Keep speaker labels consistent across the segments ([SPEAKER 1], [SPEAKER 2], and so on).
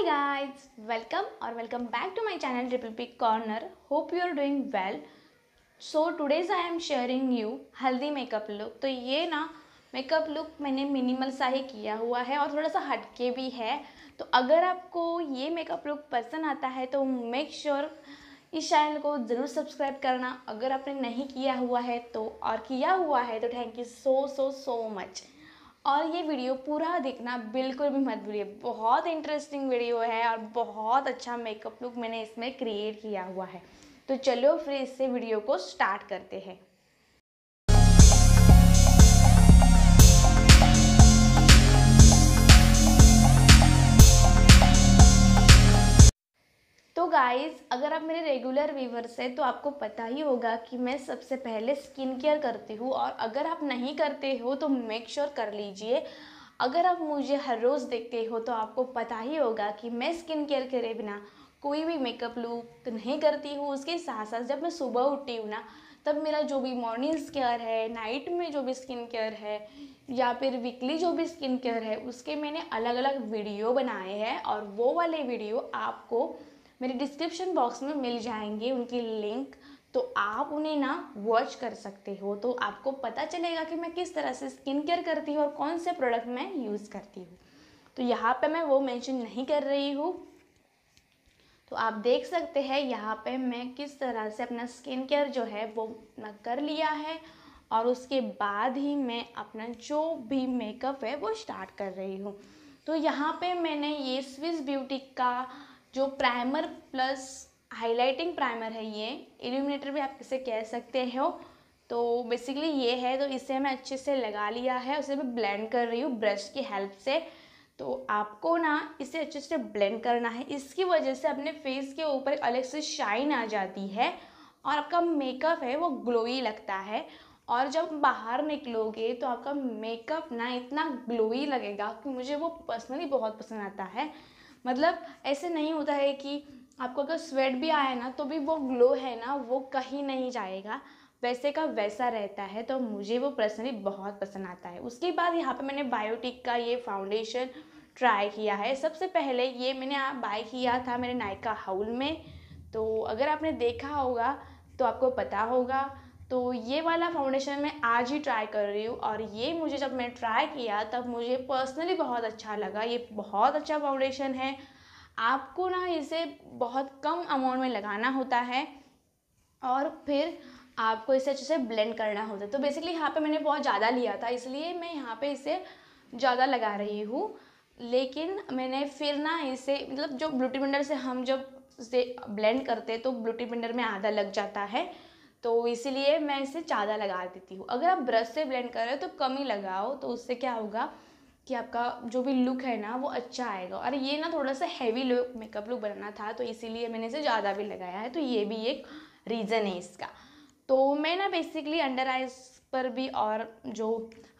[SPEAKER 1] high guys welcome और welcome back to my channel triple pick corner hope you are doing well so today's I am sharing you healthy makeup look तो ये ना makeup look मैंने minimal सा ही किया हुआ है और थोड़ा सा हटके भी है तो अगर आपको ये मेकअप लुक पसंद आता है तो मेक श्योर sure इस चैनल को ज़रूर सब्सक्राइब करना अगर आपने नहीं किया हुआ है तो और किया हुआ है तो thank you so so so much और ये वीडियो पूरा देखना बिल्कुल भी मत भूलिए बहुत इंटरेस्टिंग वीडियो है और बहुत अच्छा मेकअप लुक मैंने इसमें क्रिएट किया हुआ है तो चलो फिर इससे वीडियो को स्टार्ट करते हैं तो गाइज़ अगर आप मेरे रेगुलर व्यूवर्स हैं तो आपको पता ही होगा कि मैं सबसे पहले स्किन केयर करती हूँ और अगर आप नहीं करते हो तो मेक श्योर sure कर लीजिए अगर आप मुझे हर रोज़ देखते हो तो आपको पता ही होगा कि मैं स्किन केयर करे बिना कोई भी मेकअप लुक नहीं करती हूँ उसके साथ साथ जब मैं सुबह उठती हूँ ना तब मेरा जो भी मॉर्निंग केयर है नाइट में जो भी स्किन केयर है या फिर वीकली जो भी स्किन केयर है उसके मैंने अलग अलग वीडियो बनाए हैं और वो वाले वीडियो आपको मेरे डिस्क्रिप्शन बॉक्स में मिल जाएंगे उनकी लिंक तो आप उन्हें ना वॉच कर सकते हो तो आपको पता चलेगा कि मैं किस तरह से स्किन केयर करती हूँ और कौन से प्रोडक्ट मैं यूज़ करती हूँ तो यहाँ पे मैं वो मेंशन नहीं कर रही हूँ तो आप देख सकते हैं यहाँ पे मैं किस तरह से अपना स्किन केयर जो है वो मैं कर लिया है और उसके बाद ही मैं अपना जो भी मेकअप है वो स्टार्ट कर रही हूँ तो यहाँ पे मैंने ये स्विस ब्यूटी का जो प्राइमर प्लस हाईलाइटिंग प्राइमर है ये इल्यूमिनेटर भी आप इसे कह सकते हो तो बेसिकली ये है तो इसे मैं अच्छे से लगा लिया है उसे मैं ब्लेंड कर रही हूँ ब्रश की हेल्प से तो आपको ना इसे अच्छे से ब्लेंड करना है इसकी वजह से अपने फेस के ऊपर अलग से शाइन आ जाती है और आपका मेकअप है वो ग्लोई लगता है और जब बाहर निकलोगे तो आपका मेकअप ना इतना ग्लोई लगेगा कि मुझे वो पर्सनली बहुत पसंद आता है मतलब ऐसे नहीं होता है कि आपको अगर स्वेट भी आया ना तो भी वो ग्लो है ना वो कहीं नहीं जाएगा वैसे का वैसा रहता है तो मुझे वो पर्सनली बहुत पसंद आता है उसके बाद यहाँ पे मैंने बायोटिक का ये फाउंडेशन ट्राई किया है सबसे पहले ये मैंने बाय किया था मेरे नायका हाउल में तो अगर आपने देखा होगा तो आपको पता होगा तो ये वाला फाउंडेशन मैं आज ही ट्राई कर रही हूँ और ये मुझे जब मैं ट्राई किया तब मुझे पर्सनली बहुत अच्छा लगा ये बहुत अच्छा फाउंडेशन है आपको ना इसे बहुत कम अमाउंट में लगाना होता है और फिर आपको इसे अच्छे से ब्लेंड करना होता है तो बेसिकली यहाँ पे मैंने बहुत ज़्यादा लिया था इसलिए मैं यहाँ पे इसे ज़्यादा लगा रही हूँ लेकिन मैंने फिर ना इसे मतलब जो ब्लूटी पिंडर से हम जब इसे ब्लेंड करते हैं तो ब्लूटी पिंडर में आधा लग जाता है तो इसीलिए मैं इसे ज़्यादा लगा देती हूँ अगर आप ब्रश से ब्लेंड कर रहे हो तो कम ही लगाओ तो उससे क्या होगा कि आपका जो भी लुक है ना वो अच्छा आएगा और ये ना थोड़ा सा हैवी लुक मेकअप लुक बनाना था तो इसीलिए मैंने इसे ज़्यादा भी लगाया है तो ये भी एक रीज़न है इसका तो मैं ना बेसिकली अंडर आइज पर भी और जो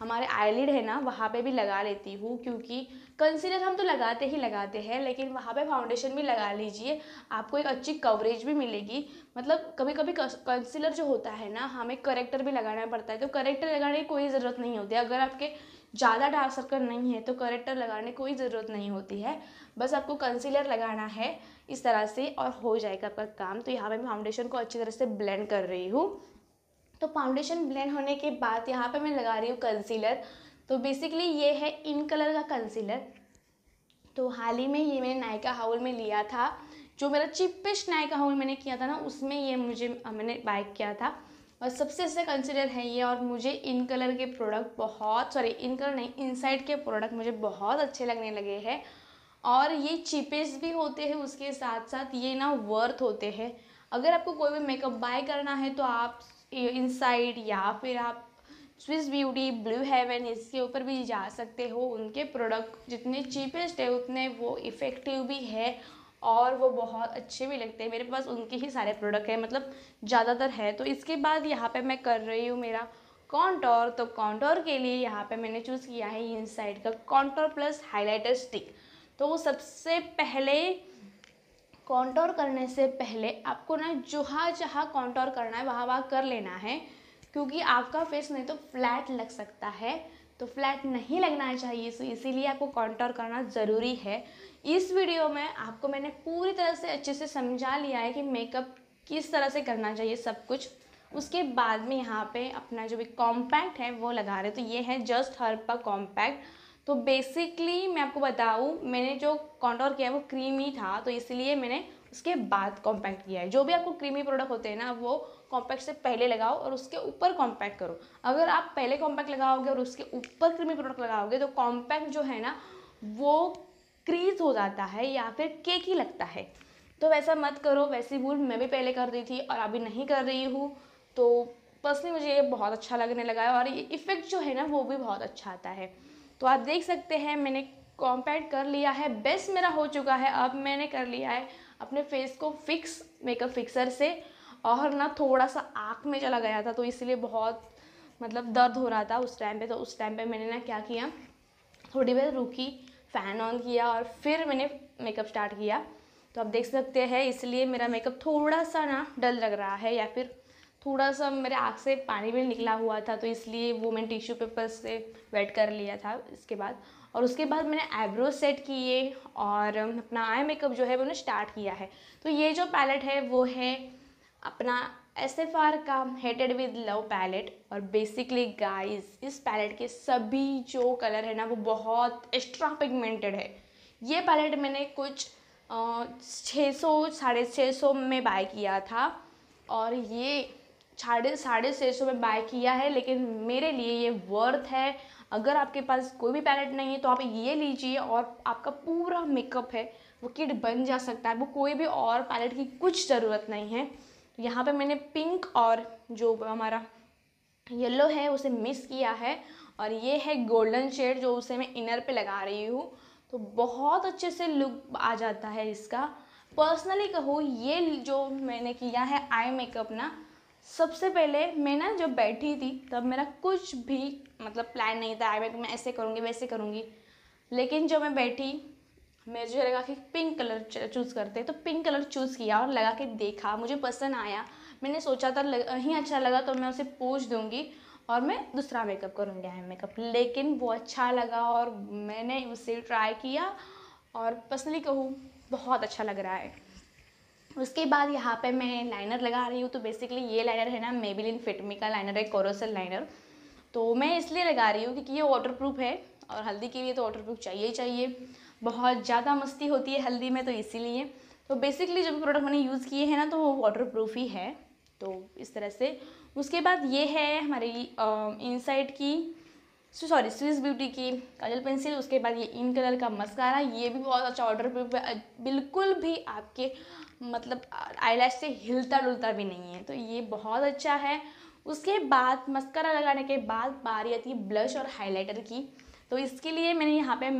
[SPEAKER 1] हमारे आईलिड है ना वहाँ पे भी लगा लेती हूँ क्योंकि कंसीलर हम तो लगाते ही लगाते हैं लेकिन वहाँ पे फाउंडेशन भी लगा लीजिए आपको एक अच्छी कवरेज भी मिलेगी मतलब कभी कभी कंसीलर जो होता है ना हमें करेक्टर भी लगाना पड़ता है तो करेक्टर लगाने की कोई ज़रूरत नहीं होती अगर आपके ज़्यादा डार्क सर्कल नहीं है तो करेक्टर लगाने कोई ज़रूरत नहीं होती है बस आपको कंसीलर लगाना है इस तरह से और हो जाएगा आपका काम तो यहाँ मैं फाउंडेशन को अच्छी तरह से ब्लेंड कर रही हूँ तो फाउंडेशन ब्लेंड होने के बाद यहाँ पे मैं लगा रही हूँ कंसीलर तो बेसिकली ये है इन कलर का कंसीलर तो हाल ही में ये मैंने नायका हाउल में लिया था जो मेरा चिपेस्ट नायका हाउल मैंने किया था ना उसमें ये मुझे मैंने बाय किया था और सबसे अच्छा कंसीलर है ये और मुझे इन कलर के प्रोडक्ट बहुत सॉरी इन कलर नहीं साइड के प्रोडक्ट मुझे बहुत अच्छे लगने लगे हैं और ये चिपेस्ट भी होते हैं उसके साथ साथ ये ना वर्थ होते हैं अगर आपको कोई भी मेकअप बाय करना है तो आप इनसाइड या फिर आप स्विस ब्यूटी ब्लू हेवन इसके ऊपर भी जा सकते हो उनके प्रोडक्ट जितने चीपेस्ट है उतने वो इफ़ेक्टिव भी है और वो बहुत अच्छे भी लगते हैं मेरे पास उनके ही सारे प्रोडक्ट हैं मतलब ज़्यादातर है तो इसके बाद यहाँ पे मैं कर रही हूँ मेरा कॉन्टोर तो कॉन्टोर के लिए यहाँ पे मैंने चूज़ किया है इनसाइड का कॉन्टोर प्लस हाइलाइटर स्टिक तो सबसे पहले कॉन्टोर करने से पहले आपको ना जहाँ जहाँ कॉन्टोर करना है वहाँ वहाँ कर लेना है क्योंकि आपका फेस नहीं तो फ्लैट लग सकता है तो फ्लैट नहीं लगना चाहिए सो तो इसीलिए आपको कॉन्टोर करना ज़रूरी है इस वीडियो में आपको मैंने पूरी तरह से अच्छे से समझा लिया है कि मेकअप किस तरह से करना चाहिए सब कुछ उसके बाद में यहाँ पे अपना जो भी कॉम्पैक्ट है वो लगा रहे तो ये है जस्ट हर्पा कॉम्पैक्ट तो बेसिकली मैं आपको बताऊँ मैंने जो कॉन्टोर किया है वो क्रीमी था तो इसलिए मैंने उसके बाद कॉम्पैक्ट किया है जो भी आपको क्रीमी प्रोडक्ट होते हैं ना वो कॉम्पैक्ट से पहले लगाओ और उसके ऊपर कॉम्पैक्ट करो अगर आप पहले कॉम्पैक्ट लगाओगे और उसके ऊपर क्रीमी प्रोडक्ट लगाओगे तो कॉम्पैक्ट जो है ना वो क्रीज हो जाता है या फिर केक ही लगता है तो वैसा मत करो वैसी भूल मैं भी पहले कर रही थी और अभी नहीं कर रही हूँ तो पर्सनली मुझे ये बहुत अच्छा लगने लगा है और ये इफ़ेक्ट जो है ना वो भी बहुत अच्छा आता है तो आप देख सकते हैं मैंने कॉम्पैक्ट कर लिया है बेस मेरा हो चुका है अब मैंने कर लिया है अपने फेस को फिक्स मेकअप फिक्सर से और ना थोड़ा सा आँख में चला गया था तो इसलिए बहुत मतलब दर्द हो रहा था उस टाइम पे तो उस टाइम पे मैंने ना क्या किया थोड़ी देर रुकी फ़ैन ऑन किया और फिर मैंने मेकअप स्टार्ट किया तो आप देख सकते हैं इसलिए मेरा मेकअप थोड़ा सा ना डल लग रहा है या फिर थोड़ा सा मेरे आँख से पानी भी निकला हुआ था तो इसलिए वो मैंने टिश्यू पेपर से वेट कर लिया था इसके बाद और उसके बाद मैंने आईब्रो सेट किए और अपना आई मेकअप जो है मैंने स्टार्ट किया है तो ये जो पैलेट है वो है अपना एस एफ आर का हेटेड विद लव पैलेट और बेसिकली गाइस इस पैलेट के सभी जो कलर है ना वो बहुत एक्स्ट्रा पिगमेंटेड है ये पैलेट मैंने कुछ छः सौ साढ़े छः सौ में बाय किया था और ये साढ़े साढ़े छः सौ में बाय किया है लेकिन मेरे लिए ये वर्थ है अगर आपके पास कोई भी पैलेट नहीं है तो आप ये लीजिए और आपका पूरा मेकअप है वो किट बन जा सकता है वो कोई भी और पैलेट की कुछ ज़रूरत नहीं है यहाँ पे मैंने पिंक और जो हमारा येलो है उसे मिस किया है और ये है गोल्डन शेड जो उसे मैं इनर पे लगा रही हूँ तो बहुत अच्छे से लुक आ जाता है इसका पर्सनली कहूँ ये जो मैंने किया है आई मेकअप ना सबसे पहले मैं ना जब बैठी थी तब मेरा कुछ भी मतलब प्लान नहीं था आई मैं ऐसे करूँगी वैसे करूँगी लेकिन जब मैं बैठी मैं जो लगा कि पिंक कलर चूज़ करते तो पिंक कलर चूज़ किया और लगा के देखा मुझे पसंद आया मैंने सोचा था लग, ही अच्छा लगा तो मैं उसे पूछ दूँगी और मैं दूसरा मेकअप करूँगी आई मेकअप लेकिन वो अच्छा लगा और मैंने उसे ट्राई किया और पर्सनली कहूँ बहुत अच्छा लग रहा है उसके बाद यहाँ पे मैं लाइनर लगा रही हूँ तो बेसिकली ये लाइनर है ना मेबिलिन फिटमी का लाइनर है कोरोसल लाइनर तो मैं इसलिए लगा रही हूँ क्योंकि ये वाटर प्रूफ है और हल्दी के लिए तो वाटर प्रूफ चाहिए ही चाहिए बहुत ज़्यादा मस्ती होती है हल्दी में तो इसीलिए तो बेसिकली जो भी प्रोडक्ट मैंने यूज़ किए हैं ना तो वो वाटर प्रूफ ही है तो इस तरह से उसके बाद ये है हमारी इनसाइड की सॉरी स्विस ब्यूटी की कलर पेंसिल उसके बाद ये इन कलर का मस्कारा ये भी बहुत अच्छा ऑर्डर पे बिल्कुल भी आपके मतलब आईलैश से हिलता डुलता भी नहीं है तो ये बहुत अच्छा है उसके बाद मस्कारा लगाने के बाद बारी आती है ब्लश और हाइलाइटर की तो इसके लिए मैंने यहाँ पे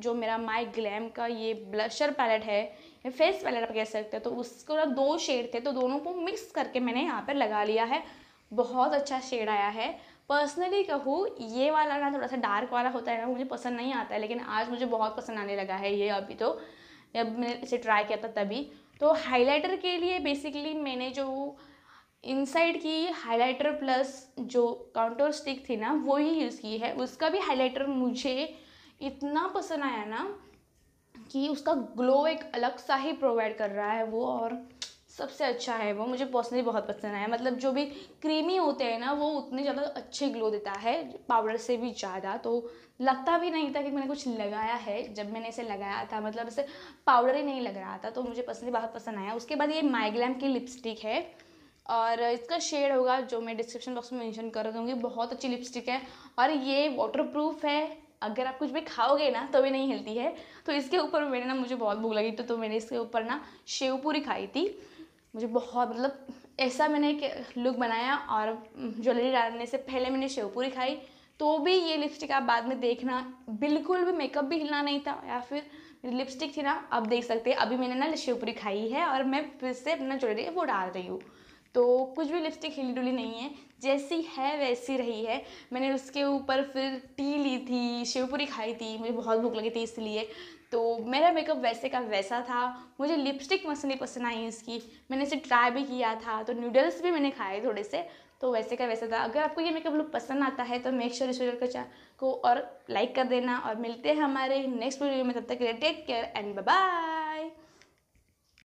[SPEAKER 1] जो मेरा माई ग्लैम का ये ब्लशर पैलेट है फेस पैलेट आप कह सकते हैं तो उसको ना दो शेड थे तो दोनों को मिक्स करके मैंने यहाँ पर लगा लिया है बहुत अच्छा शेड आया है पर्सनली कहूँ ये वाला ना थोड़ा सा डार्क वाला होता है ना मुझे पसंद नहीं आता है लेकिन आज मुझे बहुत पसंद आने लगा है ये अभी तो जब मैंने इसे ट्राई किया था तभी तो हाइलाइटर के लिए बेसिकली मैंने जो इनसाइड की हाइलाइटर प्लस जो काउंटर स्टिक थी ना वो ही यूज़ की है उसका भी हाइलाइटर मुझे इतना पसंद आया ना कि उसका ग्लो एक अलग सा ही प्रोवाइड कर रहा है वो और सबसे अच्छा है वो मुझे पर्सनली बहुत पसंद आया मतलब जो भी क्रीमी होते हैं ना वो उतने ज़्यादा अच्छे ग्लो देता है पाउडर से भी ज़्यादा तो लगता भी नहीं था कि मैंने कुछ लगाया है जब मैंने इसे लगाया था मतलब इसे पाउडर ही नहीं लग रहा था तो मुझे पर्सनली बहुत पसंद आया उसके बाद ये माइग्लैम की लिपस्टिक है और इसका शेड होगा जो मैं डिस्क्रिप्शन बॉक्स में मैंशन कर दूँगी बहुत अच्छी लिपस्टिक है और ये वाटर है अगर आप कुछ भी खाओगे ना तो भी नहीं हिलती है तो इसके ऊपर मैंने ना मुझे बहुत भूख लगी तो, तो मैंने इसके ऊपर ना शेव पूरी खाई थी मुझे बहुत मतलब ऐसा मैंने एक लुक बनाया और ज्वेलरी डालने से पहले मैंने शेवपूरी खाई तो भी ये लिपस्टिक आप बाद में देखना बिल्कुल भी मेकअप भी हिलना नहीं था या फिर मेरी लिपस्टिक थी ना आप देख सकते हैं अभी मैंने ना शिवपुरी खाई है और मैं फिर से अपना ज्वेलरी वो डाल रही हूँ तो कुछ भी लिपस्टिक हिली डुली नहीं है जैसी है वैसी रही है मैंने उसके ऊपर फिर टी ली थी शिवपुरी खाई थी मुझे बहुत भूख लगी थी इसलिए तो मेरा मेकअप वैसे का वैसा था मुझे लिपस्टिक मस्त नहीं पसंद आई इसकी मैंने इसे ट्राई भी किया था तो नूडल्स भी मैंने खाए थोड़े से तो वैसे का वैसा था अगर आपको ये मेकअप लुक पसंद आता है तो मेक श्योर इस वीडियो को चा को और लाइक कर देना और मिलते हैं हमारे नेक्स्ट वीडियो में तब तक के लिए टेक केयर एंड बाय